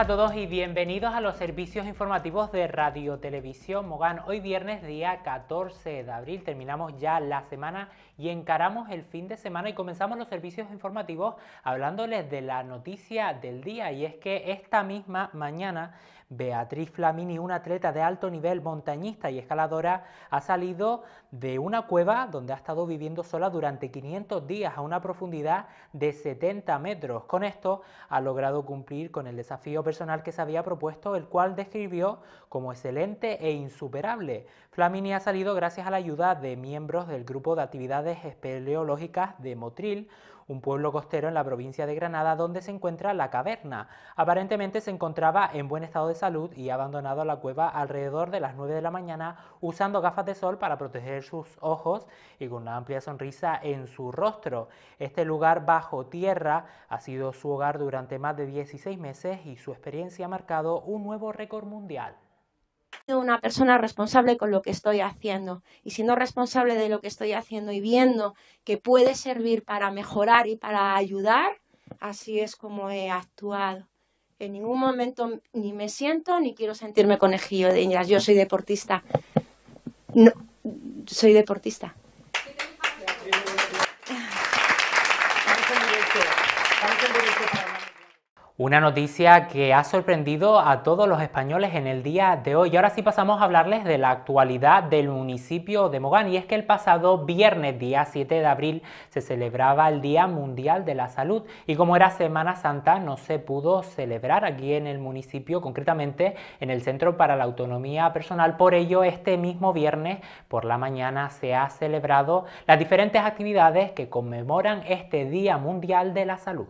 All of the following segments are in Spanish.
Hola a todos y bienvenidos a los servicios informativos de Radio Televisión Mogán. Hoy viernes día 14 de abril terminamos ya la semana y encaramos el fin de semana y comenzamos los servicios informativos hablándoles de la noticia del día y es que esta misma mañana Beatriz Flamini, una atleta de alto nivel montañista y escaladora, ha salido de una cueva donde ha estado viviendo sola durante 500 días a una profundidad de 70 metros. Con esto ha logrado cumplir con el desafío personal que se había propuesto, el cual describió como excelente e insuperable. Flamini ha salido gracias a la ayuda de miembros del grupo de actividades espeleológicas de Motril, un pueblo costero en la provincia de Granada donde se encuentra la caverna. Aparentemente se encontraba en buen estado de salud y ha abandonado la cueva alrededor de las 9 de la mañana usando gafas de sol para proteger sus ojos y con una amplia sonrisa en su rostro. Este lugar bajo tierra ha sido su hogar durante más de 16 meses y su experiencia ha marcado un nuevo récord mundial una persona responsable con lo que estoy haciendo y siendo responsable de lo que estoy haciendo y viendo que puede servir para mejorar y para ayudar, así es como he actuado. En ningún momento ni me siento ni quiero sentirme conejillo de indias. Yo soy deportista. No, soy deportista. Una noticia que ha sorprendido a todos los españoles en el día de hoy. Y ahora sí pasamos a hablarles de la actualidad del municipio de Mogán. Y es que el pasado viernes, día 7 de abril, se celebraba el Día Mundial de la Salud. Y como era Semana Santa, no se pudo celebrar aquí en el municipio, concretamente en el Centro para la Autonomía Personal. Por ello, este mismo viernes por la mañana se ha celebrado las diferentes actividades que conmemoran este Día Mundial de la Salud.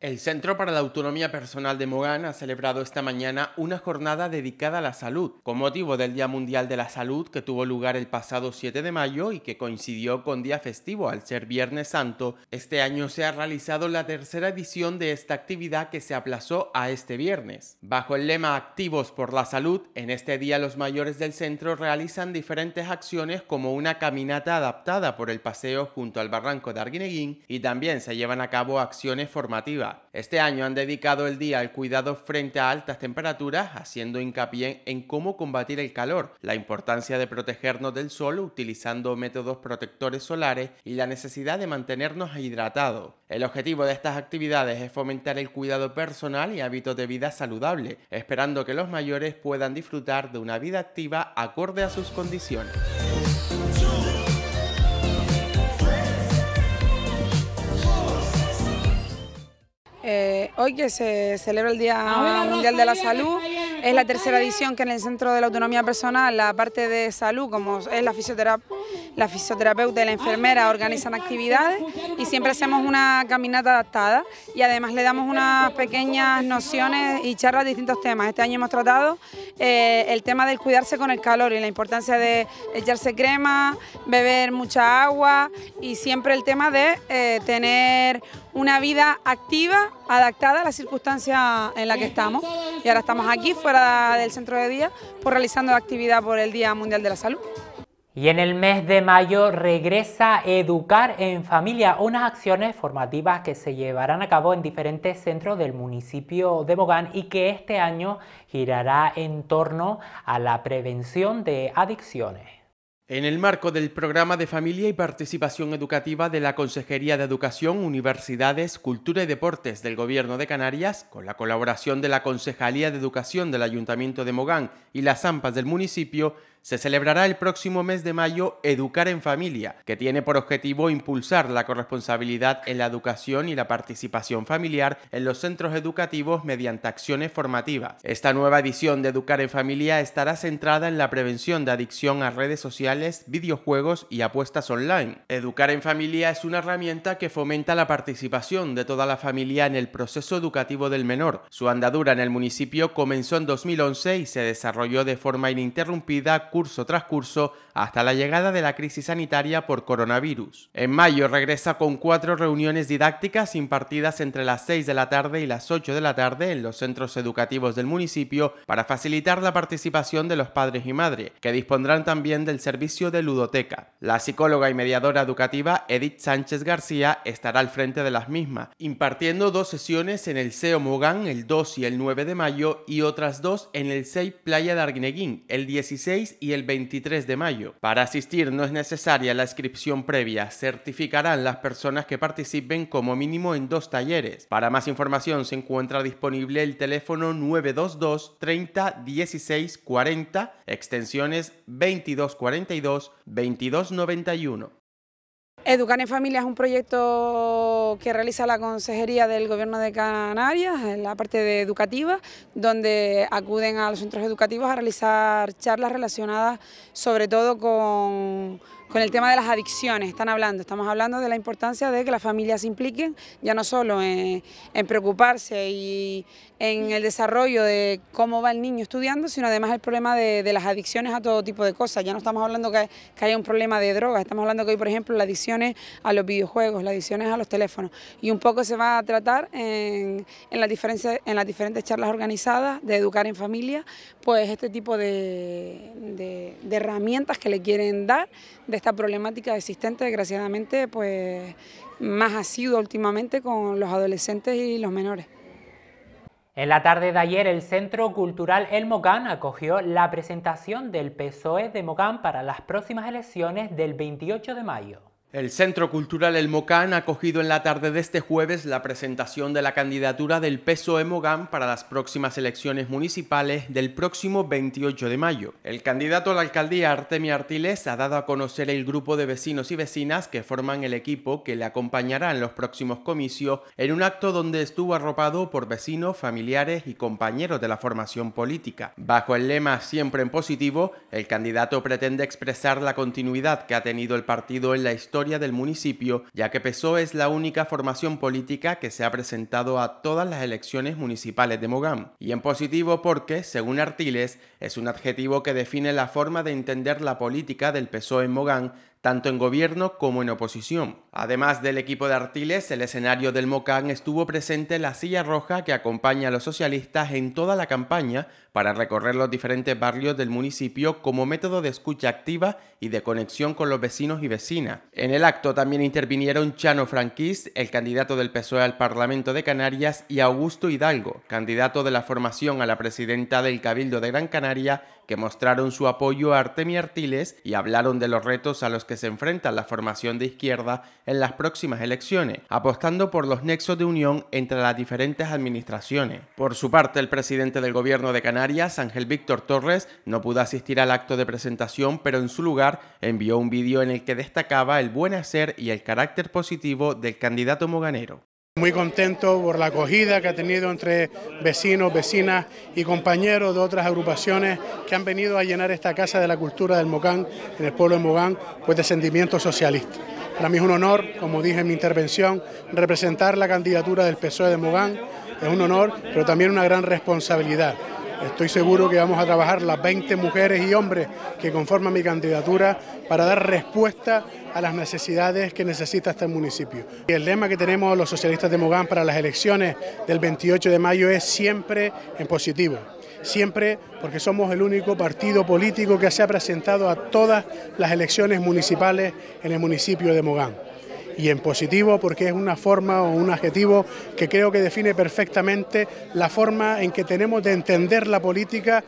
El Centro para la Autonomía Personal de Mogán ha celebrado esta mañana una jornada dedicada a la salud, con motivo del Día Mundial de la Salud que tuvo lugar el pasado 7 de mayo y que coincidió con día festivo al ser Viernes Santo. Este año se ha realizado la tercera edición de esta actividad que se aplazó a este viernes. Bajo el lema Activos por la Salud, en este día los mayores del centro realizan diferentes acciones como una caminata adaptada por el paseo junto al barranco de Arguineguín y también se llevan a cabo acciones formativas. Este año han dedicado el día al cuidado frente a altas temperaturas, haciendo hincapié en cómo combatir el calor, la importancia de protegernos del sol utilizando métodos protectores solares y la necesidad de mantenernos hidratados. El objetivo de estas actividades es fomentar el cuidado personal y hábitos de vida saludable, esperando que los mayores puedan disfrutar de una vida activa acorde a sus condiciones. Eh, hoy que se celebra el Día ah, Mundial de la Salud, es la tercera edición que en el Centro de la Autonomía Personal, la parte de salud, como es la, la fisioterapeuta y la enfermera, organizan actividades y siempre hacemos una caminata adaptada y además le damos unas pequeñas nociones y charlas de distintos temas. Este año hemos tratado eh, el tema del cuidarse con el calor y la importancia de echarse crema, beber mucha agua y siempre el tema de eh, tener una vida activa, adaptada a las circunstancias en la que estamos. Y ahora estamos aquí, del centro de día, por pues, realizando actividad por el Día Mundial de la Salud. Y en el mes de mayo regresa Educar en Familia, unas acciones formativas que se llevarán a cabo en diferentes centros del municipio de Bogán y que este año girará en torno a la prevención de adicciones. En el marco del programa de familia y participación educativa de la Consejería de Educación, Universidades, Cultura y Deportes del Gobierno de Canarias, con la colaboración de la Concejalía de Educación del Ayuntamiento de Mogán y las AMPAs del municipio, se celebrará el próximo mes de mayo Educar en Familia, que tiene por objetivo impulsar la corresponsabilidad en la educación y la participación familiar en los centros educativos mediante acciones formativas. Esta nueva edición de Educar en Familia estará centrada en la prevención de adicción a redes sociales, videojuegos y apuestas online. Educar en Familia es una herramienta que fomenta la participación de toda la familia en el proceso educativo del menor. Su andadura en el municipio comenzó en 2011 y se desarrolló de forma ininterrumpida curso tras curso hasta la llegada de la crisis sanitaria por coronavirus. En mayo regresa con cuatro reuniones didácticas impartidas entre las 6 de la tarde y las 8 de la tarde en los centros educativos del municipio para facilitar la participación de los padres y madres, que dispondrán también del servicio de ludoteca. La psicóloga y mediadora educativa Edith Sánchez García estará al frente de las mismas, impartiendo dos sesiones en el CEO Mogán el 2 y el 9 de mayo y otras dos en el 6 Playa de Arguineguín el 16 y el 23 de mayo. Para asistir no es necesaria la inscripción previa, certificarán las personas que participen como mínimo en dos talleres. Para más información se encuentra disponible el teléfono 922 30 16 40, extensiones 2242 2291. Educar en Familia es un proyecto que realiza la Consejería del Gobierno de Canarias, en la parte educativa, donde acuden a los centros educativos a realizar charlas relacionadas sobre todo con con el tema de las adicciones, están hablando, estamos hablando de la importancia de que las familias se impliquen, ya no solo en, preocuparse y en el desarrollo de cómo va el niño estudiando, sino además el problema de, las adicciones a todo tipo de cosas. Ya no estamos hablando que, haya un problema de drogas, estamos hablando que hoy, por ejemplo, las adicciones a los videojuegos, las adicciones a los teléfonos. Y un poco se va a tratar en, las, diferentes, en las diferentes charlas organizadas de educar en familia, pues este tipo de, herramientas que le quieren dar esta problemática existente, desgraciadamente, pues más ha sido últimamente con los adolescentes y los menores. En la tarde de ayer, el Centro Cultural El Mogán acogió la presentación del PSOE de Mogán para las próximas elecciones del 28 de mayo. El Centro Cultural El Mocán ha acogido en la tarde de este jueves la presentación de la candidatura del PSOE Mogán para las próximas elecciones municipales del próximo 28 de mayo. El candidato a la alcaldía Artemia Artiles ha dado a conocer el grupo de vecinos y vecinas que forman el equipo que le acompañará en los próximos comicios en un acto donde estuvo arropado por vecinos, familiares y compañeros de la formación política. Bajo el lema Siempre en positivo, el candidato pretende expresar la continuidad que ha tenido el partido en la historia del municipio, ya que PSOE es la única formación política que se ha presentado a todas las elecciones municipales de Mogán. Y en positivo porque, según Artiles, es un adjetivo que define la forma de entender la política del PSOE en Mogán tanto en gobierno como en oposición. Además del equipo de Artiles, el escenario del Mocán estuvo presente la silla roja que acompaña a los socialistas en toda la campaña para recorrer los diferentes barrios del municipio como método de escucha activa y de conexión con los vecinos y vecinas. En el acto también intervinieron Chano Franquís, el candidato del PSOE al Parlamento de Canarias, y Augusto Hidalgo, candidato de la formación a la presidenta del Cabildo de Gran Canaria, que mostraron su apoyo a Artemi Artiles y hablaron de los retos a los que se enfrenta la formación de izquierda en las próximas elecciones, apostando por los nexos de unión entre las diferentes administraciones. Por su parte, el presidente del gobierno de Canarias, Ángel Víctor Torres, no pudo asistir al acto de presentación, pero en su lugar envió un vídeo en el que destacaba el buen hacer y el carácter positivo del candidato moganero. Muy contento por la acogida que ha tenido entre vecinos, vecinas y compañeros de otras agrupaciones que han venido a llenar esta casa de la cultura del Mogán, en el pueblo de Mogán, pues de sentimiento socialista. Para mí es un honor, como dije en mi intervención, representar la candidatura del PSOE de Mogán, es un honor, pero también una gran responsabilidad. Estoy seguro que vamos a trabajar las 20 mujeres y hombres que conforman mi candidatura para dar respuesta a las necesidades que necesita este municipio. Y el lema que tenemos los socialistas de Mogán para las elecciones del 28 de mayo es siempre en positivo siempre porque somos el único partido político que se ha presentado a todas las elecciones municipales en el municipio de Mogán y en positivo porque es una forma o un adjetivo que creo que define perfectamente la forma en que tenemos de entender la política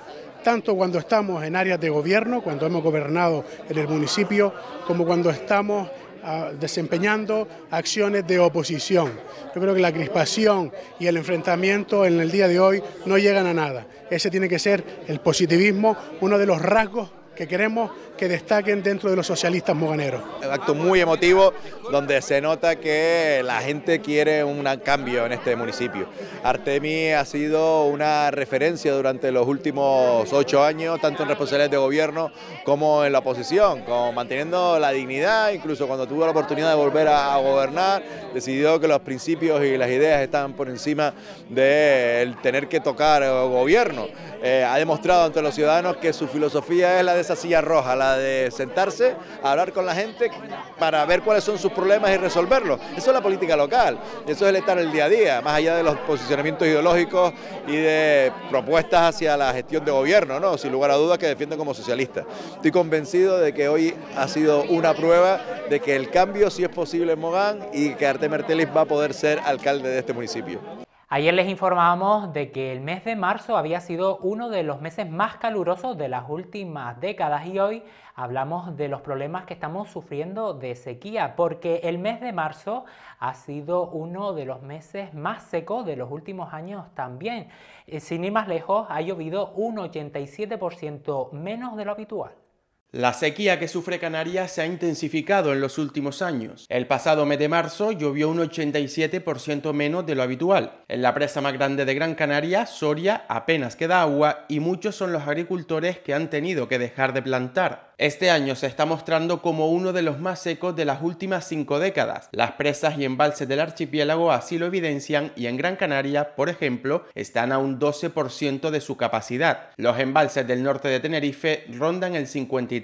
tanto cuando estamos en áreas de gobierno, cuando hemos gobernado en el municipio, como cuando estamos ah, desempeñando acciones de oposición. Yo creo que la crispación y el enfrentamiento en el día de hoy no llegan a nada. Ese tiene que ser el positivismo, uno de los rasgos que queremos que destaquen dentro de los socialistas moganeros. Un acto muy emotivo donde se nota que la gente quiere un cambio en este municipio. Artemi ha sido una referencia durante los últimos ocho años, tanto en responsabilidades de gobierno como en la oposición, como manteniendo la dignidad, incluso cuando tuvo la oportunidad de volver a, gobernar, decidió que los principios y las ideas estaban por encima del tener que tocar el gobierno. Eh, ha demostrado ante los ciudadanos que su filosofía es la de silla roja, la de sentarse hablar con la gente para ver cuáles son sus problemas y resolverlos. Eso es la política local, eso es el estar el día a día, más allá de los posicionamientos ideológicos y de propuestas hacia la gestión de gobierno, ¿no? sin lugar a dudas que defienden como socialista. Estoy convencido de que hoy ha sido una prueba de que el cambio sí es posible en Mogán y que Arte Mertelis va a poder ser alcalde de este municipio. Ayer les informábamos de que el mes de marzo había sido uno de los meses más calurosos de las últimas décadas y hoy hablamos de los problemas que estamos sufriendo de sequía, porque el mes de marzo ha sido uno de los meses más secos de los últimos años también. Eh, sin ir más lejos, ha llovido un 87% menos de lo habitual. La sequía que sufre Canarias se ha intensificado en los últimos años. El pasado mes de marzo llovió un 87% menos de lo habitual. En la presa más grande de Gran Canaria, Soria, apenas queda agua y muchos son los agricultores que han tenido que dejar de plantar. Este año se está mostrando como uno de los más secos de las últimas cinco décadas. Las presas y embalses del archipiélago así lo evidencian y en Gran Canaria, por ejemplo, están a un 12% de su capacidad. Los embalses del norte de Tenerife rondan el 53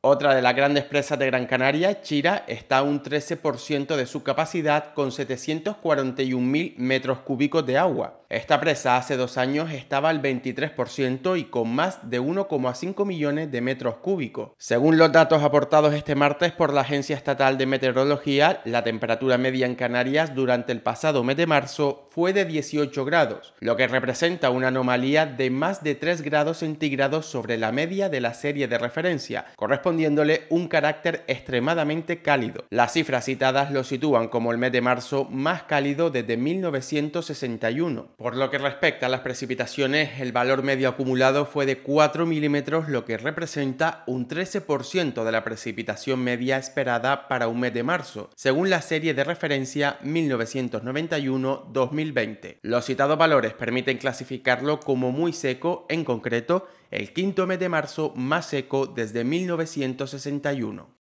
otra de las grandes presas de Gran Canaria, Chira, está a un 13% de su capacidad con 741.000 metros cúbicos de agua. Esta presa hace dos años estaba al 23% y con más de 1,5 millones de metros cúbicos. Según los datos aportados este martes por la Agencia Estatal de Meteorología, la temperatura media en Canarias durante el pasado mes de marzo fue de 18 grados, lo que representa una anomalía de más de 3 grados centígrados sobre la media de la serie de referencia, correspondiéndole un carácter extremadamente cálido. Las cifras citadas lo sitúan como el mes de marzo más cálido desde 1961. Por lo que respecta a las precipitaciones, el valor medio acumulado fue de 4 milímetros, lo que representa un 13% de la precipitación media esperada para un mes de marzo, según la serie de referencia 1991-2020. Los citados valores permiten clasificarlo como muy seco, en concreto, el quinto mes de marzo más seco desde 1961.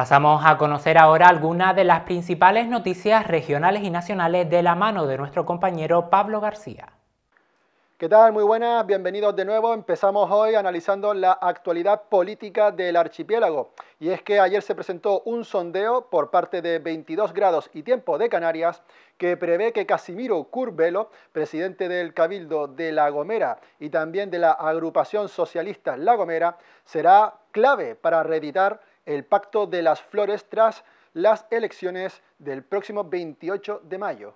Pasamos a conocer ahora algunas de las principales noticias regionales y nacionales de la mano de nuestro compañero Pablo García. ¿Qué tal? Muy buenas, bienvenidos de nuevo. Empezamos hoy analizando la actualidad política del archipiélago. Y es que ayer se presentó un sondeo por parte de 22 grados y tiempo de Canarias que prevé que Casimiro Curbelo, presidente del Cabildo de La Gomera y también de la agrupación socialista La Gomera, será clave para reeditar el Pacto de las Flores tras las elecciones del próximo 28 de mayo.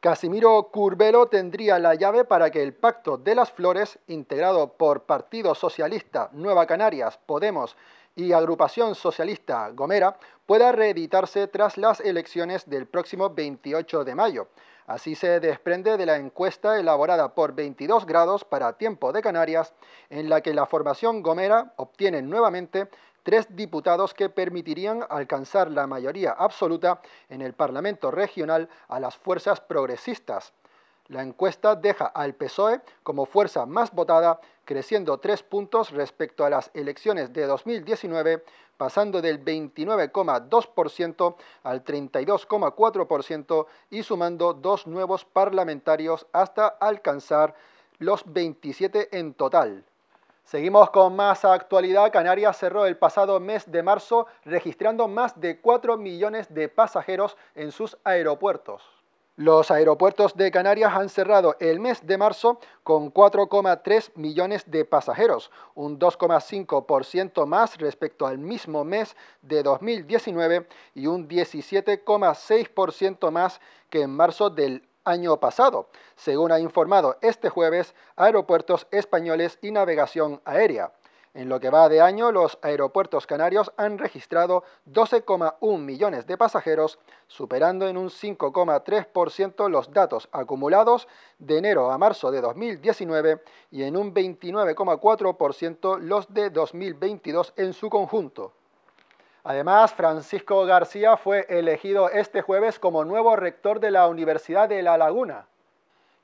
Casimiro Curbelo tendría la llave para que el Pacto de las Flores, integrado por Partido Socialista Nueva Canarias, Podemos y Agrupación Socialista Gomera, pueda reeditarse tras las elecciones del próximo 28 de mayo. Así se desprende de la encuesta elaborada por 22 grados para Tiempo de Canarias, en la que la formación Gomera obtiene nuevamente tres diputados que permitirían alcanzar la mayoría absoluta en el Parlamento regional a las fuerzas progresistas. La encuesta deja al PSOE como fuerza más votada, creciendo tres puntos respecto a las elecciones de 2019, pasando del 29,2% al 32,4% y sumando dos nuevos parlamentarios hasta alcanzar los 27 en total. Seguimos con más actualidad. Canarias cerró el pasado mes de marzo registrando más de 4 millones de pasajeros en sus aeropuertos. Los aeropuertos de Canarias han cerrado el mes de marzo con 4,3 millones de pasajeros, un 2,5% más respecto al mismo mes de 2019 y un 17,6% más que en marzo del año pasado, según ha informado este jueves Aeropuertos Españoles y Navegación Aérea. En lo que va de año, los aeropuertos canarios han registrado 12,1 millones de pasajeros, superando en un 5,3% los datos acumulados de enero a marzo de 2019 y en un 29,4% los de 2022 en su conjunto. Además, Francisco García fue elegido este jueves como nuevo rector de la Universidad de La Laguna.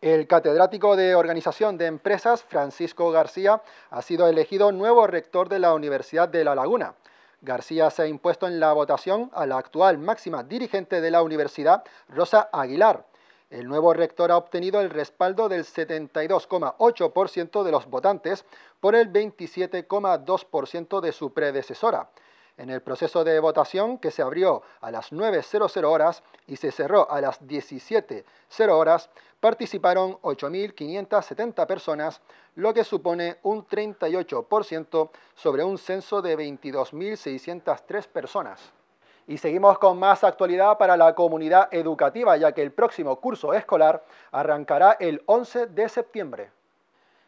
El catedrático de Organización de Empresas, Francisco García, ha sido elegido nuevo rector de la Universidad de La Laguna. García se ha impuesto en la votación a la actual máxima dirigente de la universidad, Rosa Aguilar. El nuevo rector ha obtenido el respaldo del 72,8% de los votantes por el 27,2% de su predecesora. En el proceso de votación que se abrió a las 9.00 horas y se cerró a las 17.00 horas, participaron 8.570 personas, lo que supone un 38% sobre un censo de 22.603 personas. Y seguimos con más actualidad para la comunidad educativa, ya que el próximo curso escolar arrancará el 11 de septiembre.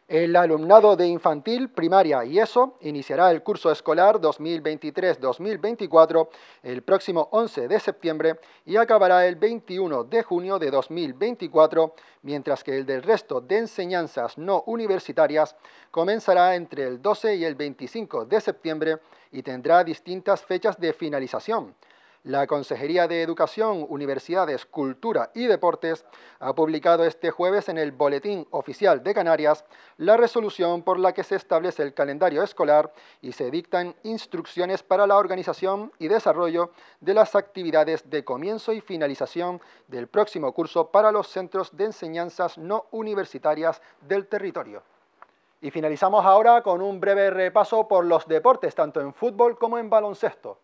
El alumnado de infantil, primaria y ESO iniciará el curso escolar 2023-2024 el próximo 11 de septiembre y acabará el 21 de junio de 2024, mientras que el del resto de enseñanzas no universitarias comenzará entre el 12 y el 25 de septiembre y tendrá distintas fechas de finalización la Consejería de Educación, Universidades, Cultura y Deportes ha publicado este jueves en el Boletín Oficial de Canarias la resolución por la que se establece el calendario escolar y se dictan instrucciones para la organización y desarrollo de las actividades de comienzo y finalización del próximo curso para los centros de enseñanzas no universitarias del territorio. Y finalizamos ahora con un breve repaso por los deportes, tanto en fútbol como en baloncesto.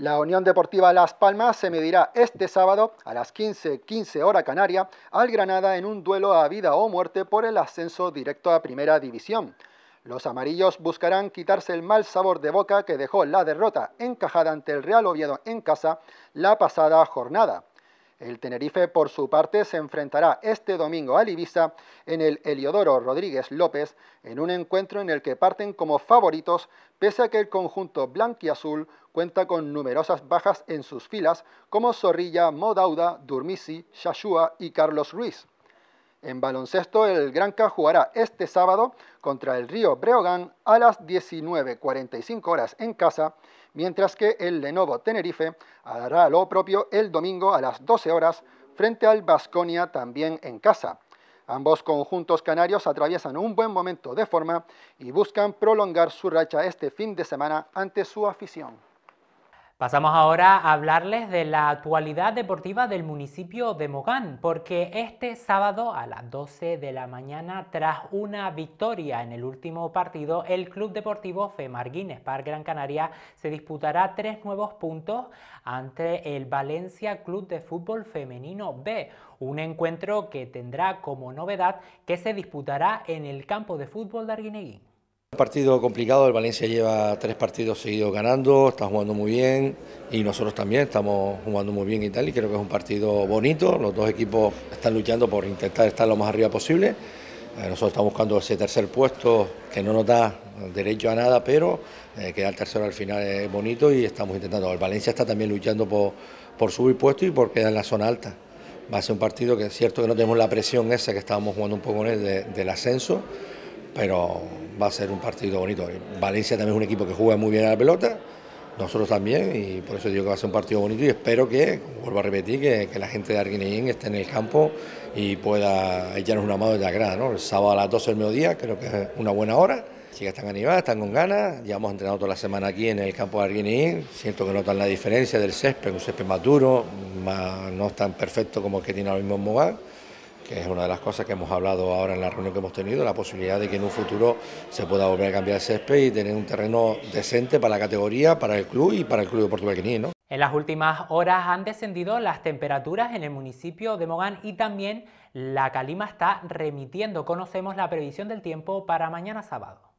La Unión Deportiva Las Palmas se medirá este sábado a las 15:15 hora canaria al Granada en un duelo a vida o muerte por el ascenso directo a Primera División. Los amarillos buscarán quitarse el mal sabor de boca que dejó la derrota encajada ante el Real Oviedo en casa la pasada jornada. El Tenerife, por su parte, se enfrentará este domingo al Ibiza en el Heliodoro Rodríguez López, en un encuentro en el que parten como favoritos, pese a que el conjunto blanquiazul cuenta con numerosas bajas en sus filas, como Zorrilla, Modauda, Durmisi, Shashua y Carlos Ruiz. En baloncesto, el Granca jugará este sábado contra el Río Breogán a las 19.45 horas en casa, mientras que el Lenovo Tenerife hará lo propio el domingo a las 12 horas frente al Basconia también en casa. Ambos conjuntos canarios atraviesan un buen momento de forma y buscan prolongar su racha este fin de semana ante su afición. Pasamos ahora a hablarles de la actualidad deportiva del municipio de Mogán, porque este sábado a las 12 de la mañana, tras una victoria en el último partido, el Club Deportivo Femarguines Park Gran Canaria se disputará tres nuevos puntos ante el Valencia Club de Fútbol Femenino B, un encuentro que tendrá como novedad que se disputará en el campo de fútbol de Arguineguín. Partido complicado, el Valencia lleva tres partidos seguidos ganando, está jugando muy bien y nosotros también estamos jugando muy bien y tal y creo que es un partido bonito, los dos equipos están luchando por intentar estar lo más arriba posible, eh, nosotros estamos buscando ese tercer puesto que no nos da derecho a nada, pero eh, queda el tercero al final es bonito y estamos intentando, el Valencia está también luchando por, subir puesto y por quedar en la zona alta va a ser un partido que es cierto que no tenemos la presión esa que estábamos jugando un poco en el del ascenso, pero va a ser un partido bonito. Valencia también es un equipo que juega muy bien a la pelota, nosotros también, y por eso digo que va a ser un partido bonito y espero que, vuelvo a repetir, que, la gente de Arguineguín esté en el campo y pueda echarnos una mano de la grada. ¿no? El sábado a las 12 del mediodía creo que es una buena hora. chicas están animadas, están con ganas, ...ya hemos entrenado toda la semana aquí en el campo de Arguineguín, siento que notan la diferencia del césped, un césped más duro, no tan perfecto como el que tiene ahora mismo en Mogán que es una de las cosas que hemos hablado ahora en la reunión que hemos tenido, la posibilidad de que en un futuro se pueda volver a cambiar el césped y tener un terreno decente para la categoría, para el club y para el club de Portugal En las últimas horas han descendido las temperaturas en el municipio de Mogán y también la calima está remitiendo. Conocemos la previsión del tiempo para mañana sábado.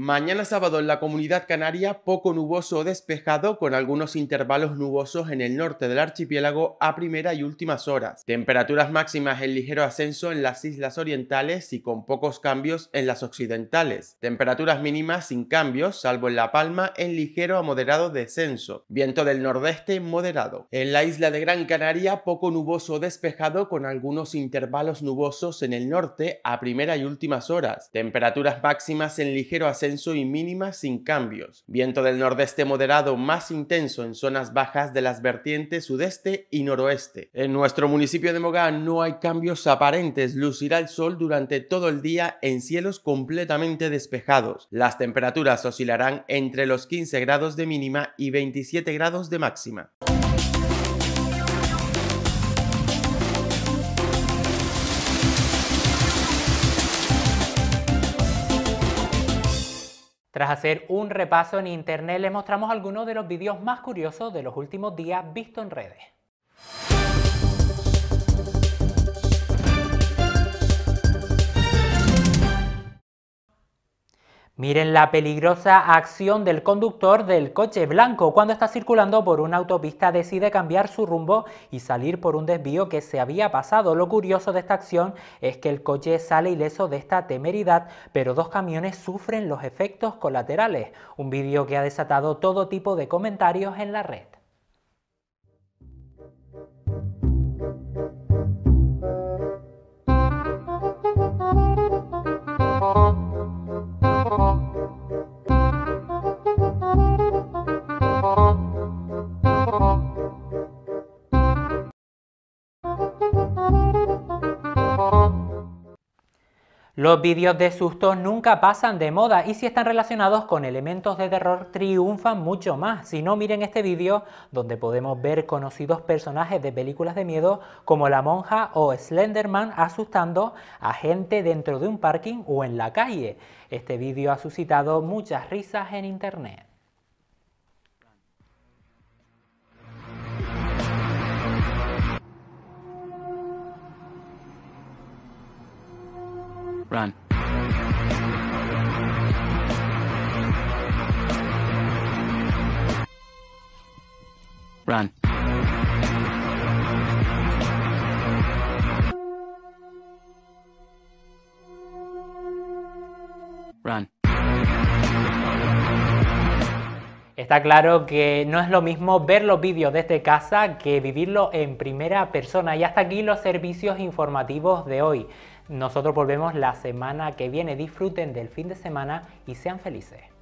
Mañana sábado en la comunidad canaria poco nuboso o despejado con algunos intervalos nubosos en el norte del archipiélago a primera y últimas horas. Temperaturas máximas en ligero ascenso en las islas orientales y con pocos cambios en las occidentales. Temperaturas mínimas sin cambios salvo en La Palma en ligero a moderado descenso. Viento del nordeste moderado. En la isla de Gran Canaria poco nuboso o despejado con algunos intervalos nubosos en el norte a primera y últimas horas. Temperaturas máximas en ligero ascenso y mínima sin cambios. Viento del nordeste moderado más intenso en zonas bajas de las vertientes sudeste y noroeste. En nuestro municipio de Mogán no hay cambios aparentes, lucirá el sol durante todo el día en cielos completamente despejados. Las temperaturas oscilarán entre los 15 grados de mínima y 27 grados de máxima. Tras hacer un repaso en internet, les mostramos algunos de los vídeos más curiosos de los últimos días visto en redes. Miren la peligrosa acción del conductor del coche blanco cuando está circulando por una autopista decide cambiar su rumbo y salir por un desvío que se había pasado. Lo curioso de esta acción es que el coche sale ileso de esta temeridad, pero dos camiones sufren los efectos colaterales. Un vídeo que ha desatado todo tipo de comentarios en la red. Los vídeos de sustos nunca pasan de moda y si están relacionados con elementos de terror triunfan mucho más. Si no, miren este vídeo donde podemos ver conocidos personajes de películas de miedo como La Monja o Slenderman asustando a gente dentro de un parking o en la calle. Este vídeo ha suscitado muchas risas en internet. run. Run. Run. Está claro que no es lo mismo ver los vídeos desde casa que vivirlo en primera persona y hasta aquí los servicios informativos de hoy. Nosotros volvemos la semana que viene. Disfruten del fin de semana y sean felices.